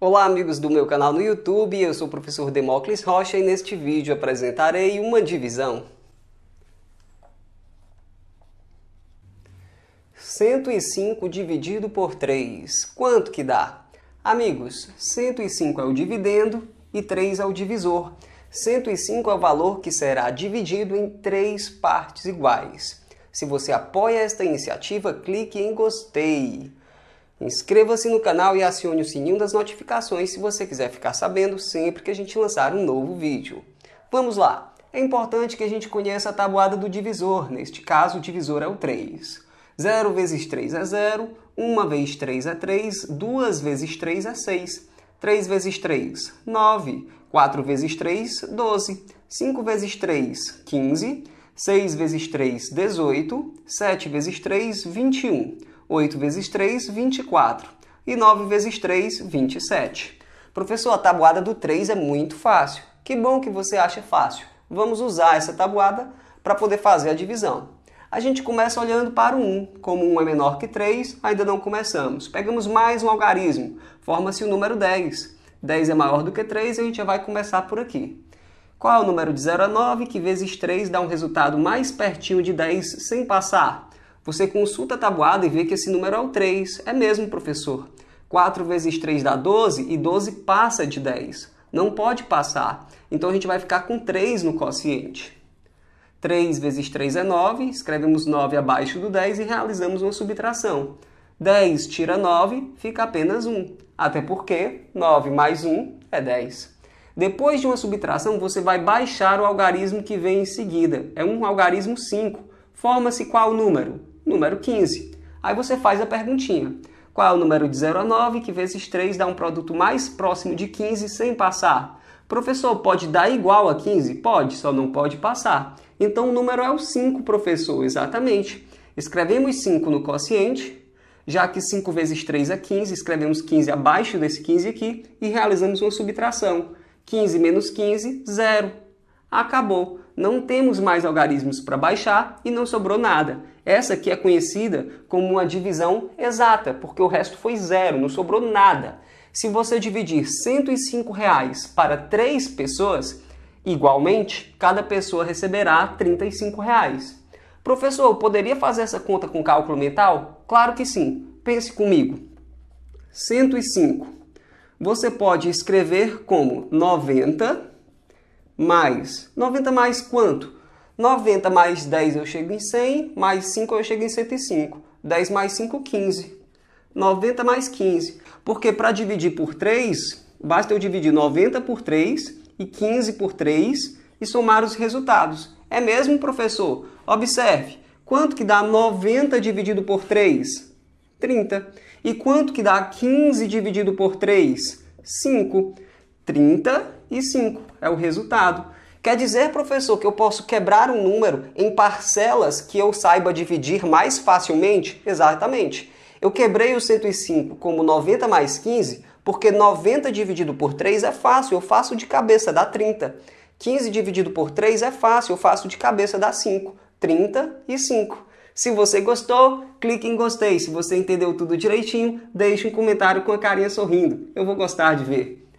Olá amigos do meu canal no YouTube, eu sou o professor Demócles Rocha e neste vídeo apresentarei uma divisão. 105 dividido por 3, quanto que dá? Amigos, 105 é o dividendo e 3 é o divisor. 105 é o valor que será dividido em três partes iguais. Se você apoia esta iniciativa, clique em gostei. Inscreva-se no canal e acione o sininho das notificações se você quiser ficar sabendo sempre que a gente lançar um novo vídeo. Vamos lá! É importante que a gente conheça a tabuada do divisor, neste caso o divisor é o 3. 0 vezes 3 é 0, 1 é vezes 3 é 3, 2 vezes 3 é 6, 3 vezes 3, 9, 4 vezes 3, 12, 5 vezes 3, 15, 6 vezes 3, 18, 7 vezes 3, 21. 8 vezes 3, 24. E 9 vezes 3, 27. Professor, a tabuada do 3 é muito fácil. Que bom que você acha fácil. Vamos usar essa tabuada para poder fazer a divisão. A gente começa olhando para o 1. Como 1 é menor que 3, ainda não começamos. Pegamos mais um algarismo. Forma-se o número 10. 10 é maior do que 3 e a gente já vai começar por aqui. Qual é o número de 0 a 9 que vezes 3 dá um resultado mais pertinho de 10 sem passar? Você consulta a tabuada e vê que esse número é o 3. É mesmo, professor. 4 vezes 3 dá 12 e 12 passa de 10. Não pode passar. Então a gente vai ficar com 3 no quociente. 3 vezes 3 é 9, escrevemos 9 abaixo do 10 e realizamos uma subtração. 10 tira 9, fica apenas 1. Até porque 9 mais 1 é 10. Depois de uma subtração, você vai baixar o algarismo que vem em seguida. É um algarismo 5. Forma-se qual número? número 15. Aí você faz a perguntinha. Qual é o número de 0 a 9 que vezes 3 dá um produto mais próximo de 15 sem passar? Professor, pode dar igual a 15? Pode, só não pode passar. Então o número é o 5, professor, exatamente. Escrevemos 5 no quociente, já que 5 vezes 3 é 15, escrevemos 15 abaixo desse 15 aqui e realizamos uma subtração. 15 menos 15, zero. Acabou não temos mais algarismos para baixar e não sobrou nada. Essa aqui é conhecida como uma divisão exata, porque o resto foi zero, não sobrou nada. Se você dividir 105 reais para três pessoas, igualmente, cada pessoa receberá 35 reais. Professor, poderia fazer essa conta com cálculo mental? Claro que sim. Pense comigo. 105. Você pode escrever como 90 mais. 90 mais quanto? 90 mais 10 eu chego em 100, mais 5 eu chego em 105. 10 mais 5, 15. 90 mais 15. Porque para dividir por 3, basta eu dividir 90 por 3 e 15 por 3 e somar os resultados. É mesmo, professor? Observe. Quanto que dá 90 dividido por 3? 30. E quanto que dá 15 dividido por 3? 5. 35 é o resultado. Quer dizer, professor, que eu posso quebrar um número em parcelas que eu saiba dividir mais facilmente? Exatamente. Eu quebrei o 105 como 90 mais 15, porque 90 dividido por 3 é fácil, eu faço de cabeça, dá 30. 15 dividido por 3 é fácil, eu faço de cabeça, dá 5. 30 e 5. Se você gostou, clique em gostei. Se você entendeu tudo direitinho, deixe um comentário com a carinha sorrindo. Eu vou gostar de ver.